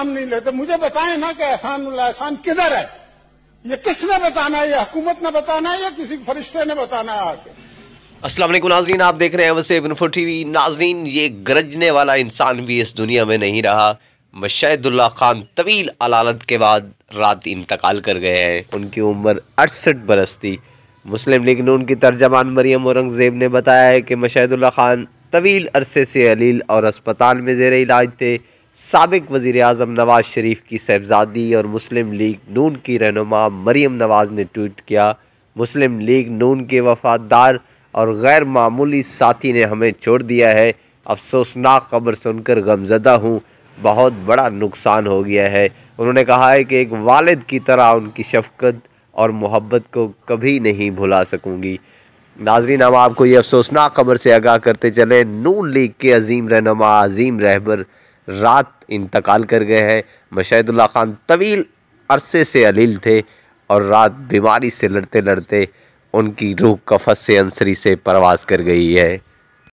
नाम नहीं लेते मुझे बताएं ना कि एहसान एहसान किधर है ये किसने बताना है ये हुकूमत ने बताना है या किसी फरिश्ते ने बताना है आके असलम नाजरीन आप देख रहे हैं वसे इनफो टीवी नाजरीन ये गरजने वाला इंसान भी इस दुनिया में नहीं रहा मशहदुल्ला खान तवील अलालत के बाद रात इंतकाल कर गए हैं उनकी उम्र अड़सठ बरस थी मुस्लिम लीग ने उनकी तर्जमान मरियम औरंगज़ेब ने बताया है कि मशहदुल्ला खान तवील अरसे से अलील और अस्पताल में जेर इलाज थे सबक वज़ी अजम नवाज़ शरीफ की साहबजादी और मुस्लिम लीग नून की रहनुमा मरीम नवाज़ ने ट्वीट किया मुस्लिम लीग नून के वफादार और गैर मामूली साथी ने हमें छोड़ दिया है अफसोसनाक खबर सुनकर गमजदा हूँ बहुत बड़ा नुकसान हो गया है उन्होंने कहा है कि एक वालद की तरह उनकी शफकत और मोहब्बत को कभी नहीं भुला सकूँगी नाजरीन हम आपको ये अफसोसनाक खबर से आगाह करते चले नून लीग के अजीम रहनुमा अजीम रहबर रात इंतकाल कर गए हैं मशहदुल्ला ख़ान तवील अरसे से अलील थे और रात बीमारी से लड़ते लड़ते उनकी रूह कफस से अंसरी से परवाज़ कर गई है